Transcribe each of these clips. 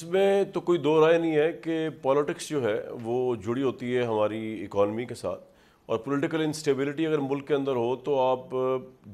इसमें तो कोई दो राय नहीं है कि पॉलिटिक्स जो है वो जुड़ी होती है हमारी इकॉनमी के साथ और पॉलिटिकल इंस्टेबिलिटी अगर मुल्क के अंदर हो तो आप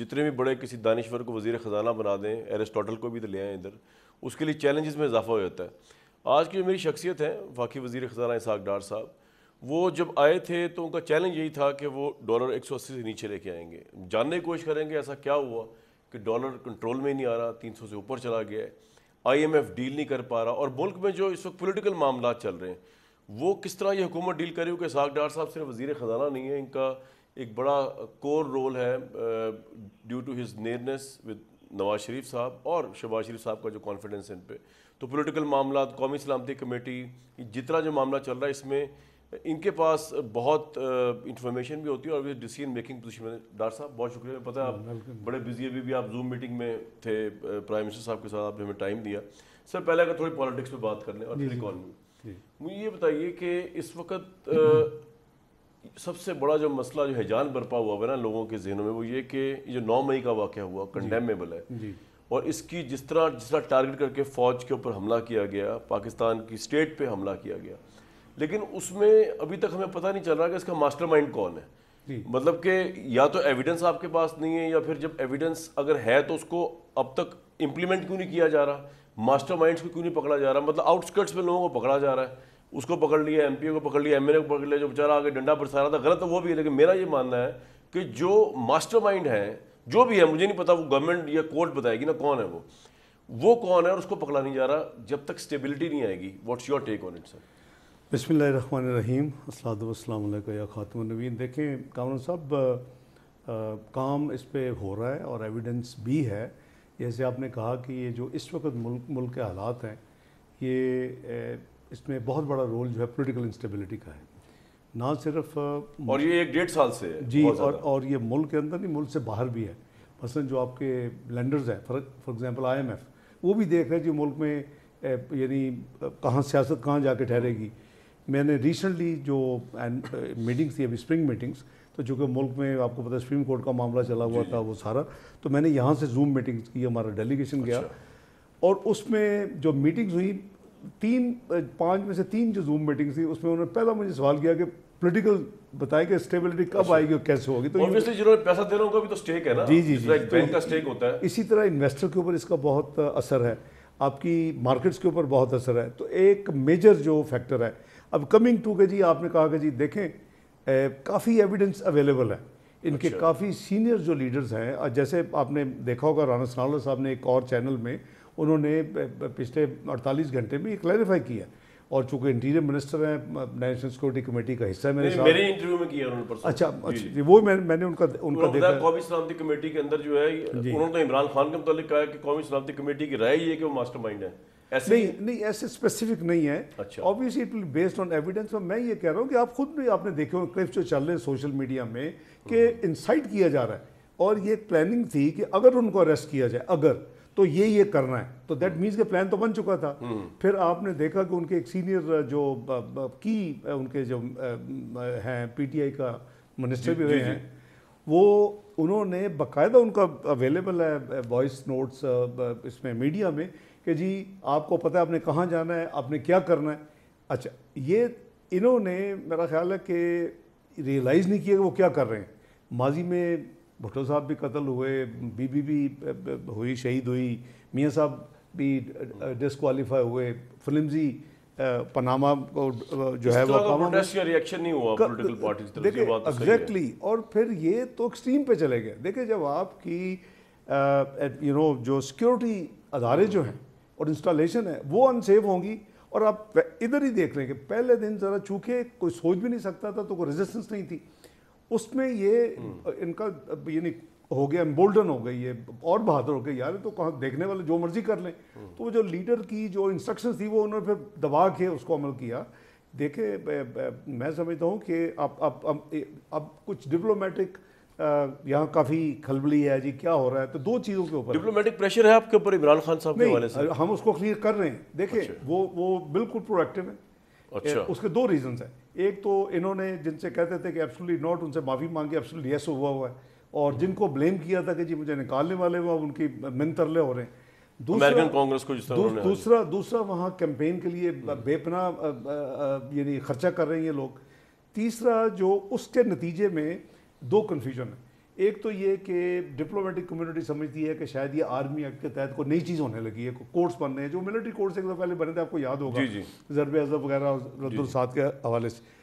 जितने भी बड़े किसी दानश्वर को वजीर ख़जाना बना दें एरिस्टोटल को भी तो ले आएँ इधर उसके लिए चैलेंजेस में इजाफा हो जाता है आज की जो मेरी शख्सियत है वाकई वजीर ख़जाना इसाक डार साहब वो जब आए थे तो उनका चैलेंज यही था कि वो डॉलर अस्सी से नीचे लेके आएंगे जानने की कोशिश करेंगे ऐसा क्या हुआ कि डॉलर कंट्रोल में ही नहीं आ रहा सौ से ऊपर चला गया है आईएमएफ डील नहीं कर पा रहा और मुल्क में जो इस वक्त पोलिटिकल मामला चल रहे हैं वो किस तरह ये हुकूमत डील करी क्योंकि साग डार साहब सिर्फ वजीर ख़जाना नहीं है इनका एक बड़ा कोर रोल है due to his nearness with Nawaz Sharif साहब और शहबाज शरीफ साहब का जो कॉन्फिडेंस इन पर तो पोलिटिकल मामला कौमी सलामती कमेटी जितना जो मामला चल रहा है इसमें इनके पास बहुत इंफॉर्मेशन भी होती है और डिसीजन मेकिंग पोजीशन में डॉक्टर साहब बहुत शुक्रिया मैं पता है आप हम्म, बड़े बिजी अभी भी आप जूम मीटिंग में थे प्राइम मिनिस्टर साहब के साथ आपने हमें टाइम दिया सर पहले अगर थोड़ी पॉलिटिक्स पे बात कर लें और फिर इकॉनमी मुझे ये बताइए कि इस वक्त सबसे बड़ा जो मसला जो हैजान बरपा हुआ है ना लोगों के जहनों में वो ये कि जो नौ मई का वाक़ हुआ कंडेमेबल है और इसकी जिस तरह जिस तरह टारगेट करके फ़ौज के ऊपर हमला किया गया पाकिस्तान की स्टेट पर हमला किया गया लेकिन उसमें अभी तक हमें पता नहीं चल रहा कि इसका मास्टरमाइंड कौन है मतलब कि या तो एविडेंस आपके पास नहीं है या फिर जब एविडेंस अगर है तो उसको अब तक इम्प्लीमेंट क्यों नहीं किया जा रहा मास्टर माइंड को क्यों नहीं पकड़ा जा रहा मतलब आउटस्कर्ट्स में लोगों को पकड़ा जा रहा है उसको पकड़ लिया एम को पकड़ लिया एम को पकड़ लिया जो बेचारा आगे डंडा बरसा रहा था गलत तो वो भी है लेकिन मेरा ये मानना है कि जो मास्टर माइंड है जो भी है मुझे नहीं पता वो गवर्नमेंट या कोर्ट बताएगी ना कौन है वो वो कौन है और उसको पकड़ा नहीं जा रहा जब तक स्टेबिलिटी नहीं आएगी what's your take on it sir बसमिल रहीम ख़ातम नवीन देखें कामरान साहब काम इस पर हो रहा है और एविडेंस भी है जैसे आपने कहा कि ये जो इस वक्त मुल्क मुल्क के हालात हैं ये इसमें बहुत बड़ा रोल जो है पॉलिटिकल इंस्टेबिलिटी का है ना सिर्फ और ये एक डेढ़ साल से जी और और ये मुल्क के अंदर नहीं मुल्क से बाहर भी है मसलन जो आपके लैंडर्स हैं फॉर फॉर एग्जांपल आईएमएफ वो भी देख रहे हैं जो मुल्क में यानी कहाँ सियासत कहाँ जाके ठहरेगी मैंने रिसेंटली जो एंड मीटिंग्स uh, थी अभी स्प्रिंग मीटिंग्स तो चूँकि मुल्क में आपको पता है सुप्रीम कोर्ट का मामला चला हुआ था वो सारा तो मैंने यहाँ से जूम मीटिंग्स की हमारा डेलीगेशन अच्छा। गया और उसमें जो मीटिंग्स हुई तीन uh, पाँच में से तीन जो जूम मीटिंग्स थी उसमें उन्होंने पहला मुझे सवाल किया कि पोलिटिकल बताया कि स्टेबिलिटी कब अच्छा। आएगी और कैसे होगी तो जिन्होंने पैसा दे रहा होगा भी तो स्टेक है ना जी जी स्टेक तो होता है इसी तरह इन्वेस्टर के ऊपर इसका बहुत uh, असर है आपकी मार्केट्स के ऊपर बहुत असर है तो एक मेजर जो फैक्टर है अब कमिंग टू के जी आपने कहा कि जी देखें काफ़ी एविडेंस अवेलेबल है इनके अच्छा। काफ़ी सीनियर जो लीडर्स हैं जैसे आपने देखा होगा राना सनावला साहब ने एक और चैनल में उन्होंने पिछले 48 घंटे में क्लैरिफाई किया और चूंकि इंटीरियर मिनिस्टर हैं नेशनल सिक्योरिटी कमेटी का हिस्सा मेरे साथ मेरे इंटरव्यू में किया उन्होंने अच्छा अच्छा वो मैं, मैंने उनका उनका देखा कौमी सलामती कमेटी के अंदर जो है उन्होंने तो इमरान खान के मुतालिक कहा कि कौमी सलामती कमेटी की राय ये कि वो मास्टरमाइंड है ऐसे नहीं नहीं ऐसे स्पेसिफिक नहीं है obviously it will based on evidence और मैं ये कह रहा हूँ कि आप खुद भी आपने देखे होंगे क्लिप्स जो चल रहे हैं सोशल मीडिया में कि इंसाइट हम्म। किया जा रहा है और ये प्लानिंग थी कि अगर उनको अरेस्ट किया जाए अगर तो ये ये करना है तो दैट मीन्स के प्लान तो बन चुका था हम्म। फिर आपने देखा कि उनके एक सीनियर जो की उनके जो हैं पीटीआई का मिनिस्टर भी हुए हैं वो उन्होंने बकायदा उनका अवेलेबल है वॉइस नोट्स इसमें मीडिया में कि जी आपको पता है आपने कहाँ जाना है आपने क्या करना है अच्छा ये इन्होंने मेरा ख्याल है कि रियलाइज़ नहीं किया कि वो क्या कर रहे हैं माजी में भुट्टो साहब भी कत्ल हुए बीबी भी हुई शहीद हुई मियाँ साहब भी डिसक्वालीफाई हुए फिल्मजी पनामा को जो है वो रिएक्शन नहीं हुआ पॉलिटिकल पार्टीज देखिए एग्जैक्टली तो और फिर ये तो एक्सट्रीम पे चले गए देखिए जब आपकी यू नो जो सिक्योरिटी अदारे जो हैं और इंस्टॉलेशन है वो अनसेफ होंगी और आप इधर ही देख रहे हैं कि पहले दिन ज़रा चूके कोई सोच भी नहीं सकता था तो कोई रेजिस्टेंस नहीं थी उसमें ये हम्म। इनका यानी हो गया एम्बोल्डन हो गई ये और बहादुर हो गई यार तो कहाँ देखने वाले जो मर्जी कर लें हम्म। तो वो जो लीडर की जो इंस्ट्रक्शन थी वो उन्होंने फिर दबा के उसको अमल किया देखे मैं समझता हूँ कि अब अब अब कुछ डिप्लोमेटिक यहाँ काफ़ी खलबली है जी क्या हो रहा है तो दो चीज़ों के ऊपर डिप्लोमेटिक प्रेशर है आपके ऊपर इमरान खान साहब के से हम उसको क्लियर कर रहे हैं देखिए अच्छा। वो वो बिल्कुल प्रोडक्टिव है अच्छा उसके दो रीजंस हैं एक तो इन्होंने जिनसे कहते थे कि एब्सोल्युटली नॉट उनसे माफ़ी मांगी एब्सोल्युटली यस हुआ हुआ है और हम्म। जिनको ब्लेम किया था कि जी मुझे निकालने वाले हुआ अब उनकी मिनतरले हो रहे हैं दूसरा कांग्रेस को दूसरा, दूसरा वहाँ कैंपेन के लिए हम्म। बेपना यानी खर्चा कर रहे हैं ये लोग तीसरा जो उसके नतीजे में दो कन्फ्यूजन है एक तो ये कि डिप्लोमेटिक कम्युनिटी समझती है कि शायद ये आर्मी एक्ट के तहत कोई नई चीज़ होने लगी है कोर्ट्स बन रहे हैं जो मिलिट्री कोर्ट्स एक पहले बने थे आपको याद होगा जरब अजब वगैरह रद्दुलसाद के हवाले से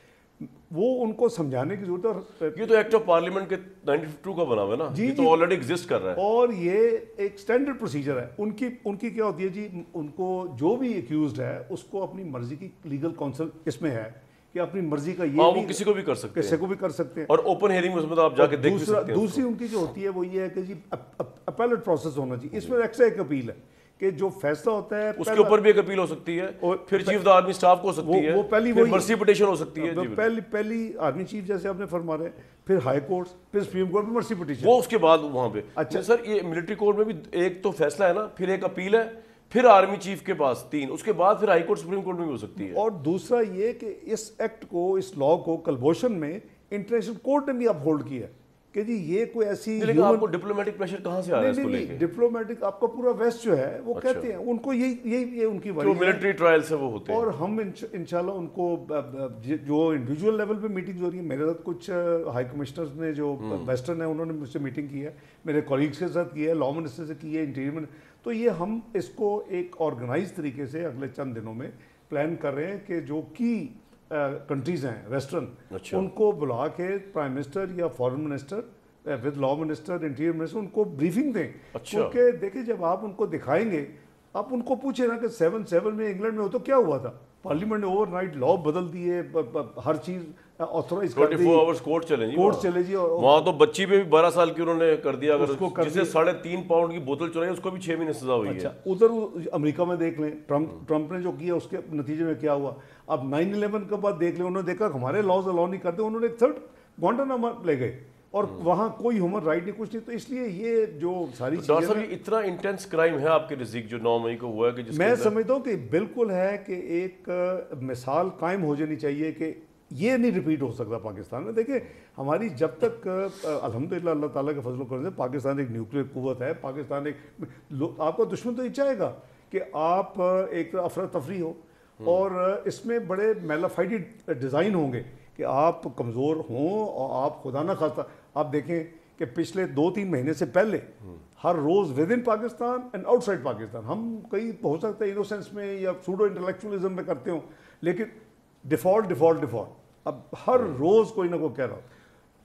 वो उनको समझाने की जरूरत है ये तो एक्ट ऑफ पार्लियामेंट के 92 का बना हुआ ना जी, ये तो ऑलरेडी एग्जिस्ट कर रहा है और ये एक स्टैंडर्ड प्रोसीजर है उनकी उनकी क्या होती है जी उनको जो भी एक्यूज है उसको अपनी मर्जी की लीगल काउंसिल इसमें है कि अपनी मर्जी का ये आ, हाँ, वो किसी को भी कर सकते किसी को भी कर सकते हैं और ओपन हेयरिंग में तो आप जाके देख भी सकते हैं दूसरी उनकी जो होती है वो ये है कि जी अपेलेट प्रोसेस होना चाहिए इसमें एक्स्ट्रा एक अपील है कि जो फैसला होता है उसके ऊपर भी एक अपील हो सकती है और फिर चीफ आर्मी स्टाफ को हो सकती है वो पहली वो मर्सी पिटेशन हो सकती है हाँ, पहली पहली आर्मी चीफ जैसे आपने फरमा रहे फिर हाई कोर्ट फिर सुप्रीम कोर्ट में मर्सी पिटेशन वो उसके बाद वहाँ पे अच्छा सर ये मिलिट्री कोर्ट में भी एक तो फैसला है ना फिर एक अपील है फिर आर्मी चीफ के पास तीन उसके बाद फिर हाईकोर्ट सुप्रीम कोर्ट में भी हो सकती है और दूसरा ये कि इस एक्ट को इस लॉ को कलभूषण में इंटरनेशनल कोर्ट ने भी अपहोल्ड किया कि जी ये कोई ऐसी आपको डिप्लोमेटिक प्रेशर कहाँ से आ रहा है इसको लेके डिप्लोमेटिक आपका पूरा वेस्ट जो है वो अच्छा। कहते हैं उनको यही यही ये उनकी वजह मिलिट्री ट्रायल से वो होते हैं और हम इंशाल्लाह उनको जो इंडिविजुअल लेवल पे मीटिंग हो रही है मेरे साथ कुछ हाई कमिश्नर्स ने जो वेस्टर्न हम्म। है उन्होंने मुझसे मीटिंग की है मेरे कॉलीग्स के साथ की है लॉ मिनिस्टर से की है इंटीरियर तो ये हम इसको एक ऑर्गेनाइज तरीके से अगले चंद दिनों में प्लान कर रहे हैं कि जो की कंट्रीज़ हैं वेस्टर्न अच्छा। उनको बुला के प्राइम मिनिस्टर या foreign minister with law minister interior minister उनको ब्रीफिंग दें अच्छा। क्योंकि देखिए जब आप उनको दिखाएंगे आप उनको पूछे ना कि सेवन सेवन में इंग्लैंड में हो तो क्या हुआ था पार्लियामेंट ने ओवरनाइट लॉ बदल दिए हर चीज ऑथोराइज कर दी आवर्स कोर्ट चले जी कोर्ट चले जी और वहां तो बच्ची पे भी बारह साल की उन्होंने कर दिया अगर उसको कर जिसे साढ़े तीन पाउंड की बोतल चलाई उसको भी छह महीने सजा हुई अच्छा, है उधर अमेरिका में देख लें ट्रंप ट्रम्प ने जो किया उसके नतीजे में क्या हुआ अब नाइन इलेवन के बाद देख लें उन्होंने देखा हमारे लॉज अलाउ नहीं करते उन्होंने थर्ड ग्वांटानामा ले गए और हम्म। वहाँ कोई ह्यूमन राइट नहीं कुछ नहीं तो इसलिए ये जो सारी तो डॉक्टर इतना इंटेंस क्राइम है आपके नज़दीक जो नौ मई को हुआ है कि मैं समझता हूँ कि बिल्कुल है कि एक मिसाल कायम हो जानी चाहिए कि ये नहीं रिपीट हो सकता पाकिस्तान में देखिए हमारी जब तक अलहमदिल्ला अल्लाह ताला के फजल करने से पाकिस्तान एक न्यूक्लियर कुवत है पाकिस्तान एक आपका दुश्मन तो ये चाहेगा कि आप एक अफरा तफरी हो हम्म। और इसमें बड़े मेलाफाइडी डिज़ाइन होंगे कि आप कमज़ोर हों और आप खुदा ना खास्ता आप देखें कि पिछले दो तीन महीने से पहले हर रोज़ within Pakistan and outside Pakistan हम कई हो सकता है इनोसेंस में या सूडो इंटेलेक्चुअलिज्म में करते हो लेकिन डिफ़ॉल्ट डिफ़ॉल्ट डिफ़ॉल्ट अब हर रोज़ कोई ना कोई कह रहा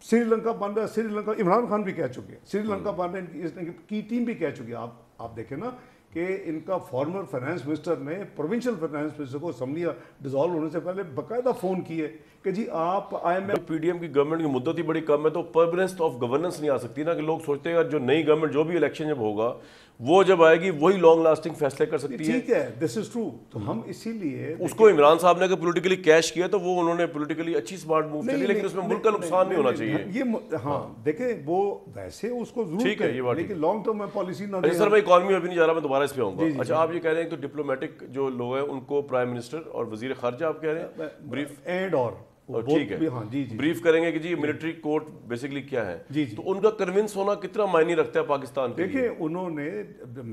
श्रीलंका बन रहा है श्रीलंका इमरान खान भी कह चुके हैं श्रीलंका बन रहे हैं की टीम भी कह चुकी है आप आप देखें ना कि इनका फॉर्मर फाइनेंस मिनिस्टर ने प्रोविंशियल फाइनेंस मिनिस्टर को असम्बलिया डिजॉल्व होने से पहले बाकायदा फ़ोन किए कि जी आप आईएमएफ पीडीएम की गवर्नमेंट की मुद्दत ही बड़ी कम है तो परमानेंस ऑफ गवर्नेंस नहीं आ सकती ना कि लोग सोचते हैं जो नई गवर्नमेंट जो भी इलेक्शन जब होगा वो जब आएगी वही लॉन्ग लास्टिंग फैसले कर सकती है ठीक है दिस इज ट्रू तो हम इसीलिए उसको इमरान साहब ने अगर पोलिटिकली कैश किया तो वो उन्होंने पोलिटिकली अच्छी स्मार्ट मूव की लेकिन उसमें मुल्क का नुकसान नहीं होना चाहिए ये हाँ, हाँ। देखे वो वैसे उसको ठीक है ये बात लेकिन लॉन्ग टर्म में पॉलिसी ना सर मैं इकॉनमी में भी नहीं जा रहा मैं दोबारा इस पे आऊंगा अच्छा आप ये कह रहे हैं तो डिप्लोमेटिक जो लोग हैं उनको प्राइम मिनिस्टर और वजीर खारजा आप कह रहे हैं ब्रीफ एंड और ठीक है हाँ, जी, जी, ब्रीफ करेंगे कि जी मिलिट्री कोर्ट बेसिकली क्या है जी, जी, तो उनका कन्विंस होना कितना मायने रखता है पाकिस्तान के देखिए उन्होंने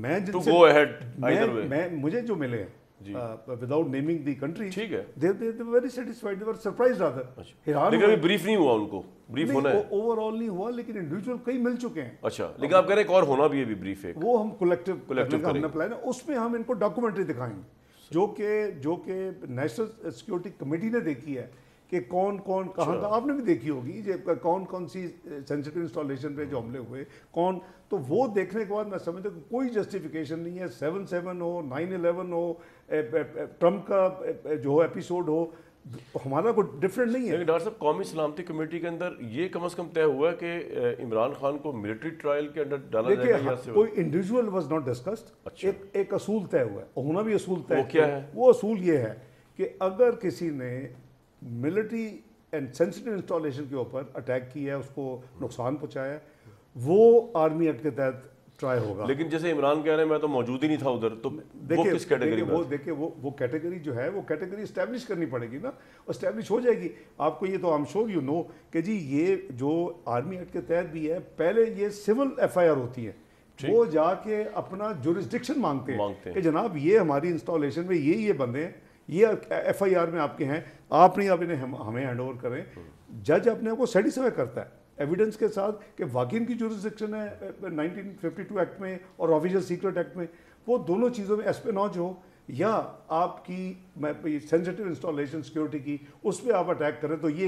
मैं गो अहेड मैं, मैं मुझे जो मिले विदाउट नेमिंग दी कंट्री ठीक है they they they very satisfied they were surprise rather लेकिन अभी ब्रीफ नहीं हुआ उनको ब्रीफ होना है ओवरऑल नहीं हुआ लेकिन इंडिविजुअल कई मिल चुके हैं अच्छा लेकिन आप कह रहे हैं और होना भी है ब्रीफ है वो हम कलेक्टिव कलेक्टिव प्लान है उसमें हम इनको डॉक्यूमेंट्री दिखाएंगे जो के जो के नेशनल सिक्योरिटी कमेटी ने देखी है कि कौन कौन कहाँ अच्छा। था आपने भी देखी होगी जब कौन कौन सी सेंसिटिव इंस्टॉलेशन पे जो हमले हुए कौन तो वो देखने के बाद मैं समझता हूँ कोई जस्टिफिकेशन नहीं है सेवन सेवन हो नाइन इलेवन हो ट्रम्प का जो हो एपिसोड हो हमारा कोई डिफरेंट नहीं है डॉक्टर साहब कौमी सलामती कमेटी के अंदर ये कम अज़ कम तय हुआ है कि इमरान खान को मिलिट्री ट्रायल के अंदर डाला जाएगा हाँ, कोई इंडिविजुअल वाज नॉट डिस्कस्ड अच्छा। एक एक असूल तय हुआ है होना भी असूल तय वो क्या है वो असूल ये है कि अगर किसी ने मिलिट्री एंड सेंसिटिव इंस्टॉलेशन के ऊपर अटैक किया है उसको नुकसान पहुंचाया है वो आर्मी एक्ट के तहत ट्राई होगा लेकिन जैसे इमरान कह रहे हैं मैं तो मौजूद ही नहीं था उधर तो देखिए किस कैटेगरी वो देखिए वो वो कैटेगरी जो है वो कैटेगरी इस्टेब्लिश करनी पड़ेगी ना इस्टेब्लिश हो जाएगी आपको ये तो आम श्योर यू नो कि जी ये जो आर्मी एक्ट के तहत भी है पहले ये सिविल एफ होती है वो जाके अपना जुरिस्डिक्शन मांगते मांगते हैं कि जनाब ये हमारी इंस्टॉलेशन में ये ये बंदे हैं ये एफ आई आर में आपके हैं आप नहीं आप इन्हें हमें हैंड ओवर करें जज अपने आप को सेटिस्फाई करता है एविडेंस के साथ कि वाकई जो जुरिस्डिक्शन है 1952 एक्ट में और ऑफिशियल सीक्रेट एक्ट में वो दोनों चीज़ों में एस्पेनॉज हो या आपकी सेंसिटिव इंस्टॉलेशन सिक्योरिटी की उस पर आप अटैक करें तो ये